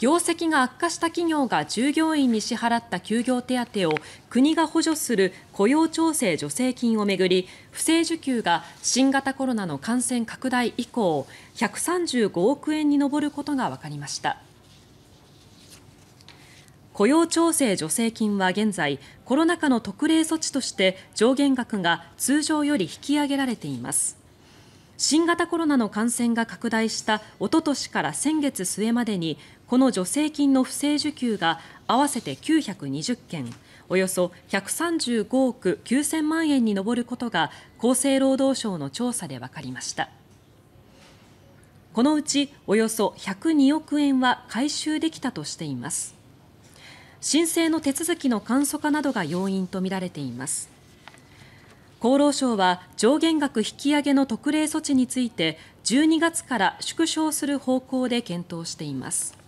業績が悪化した企業が従業員に支払った休業手当を国が補助する雇用調整助成金を巡り不正受給が新型コロナの感染拡大以降135億円に上ることが分かりました。雇用調整助成金は現在コロナ禍の特例措置として上限額が通常より引き上げられています。新型コロナの感染が拡大したおととしから先月末までにこの助成金の不正受給が合わせて920件およそ135億9000万円に上ることが厚生労働省の調査で分かりました。このうちおよそ102億円は回収できたとしています。申請の手続きの簡素化などが要因とみられています。厚労省は上限額引き上げの特例措置について12月から縮小する方向で検討しています。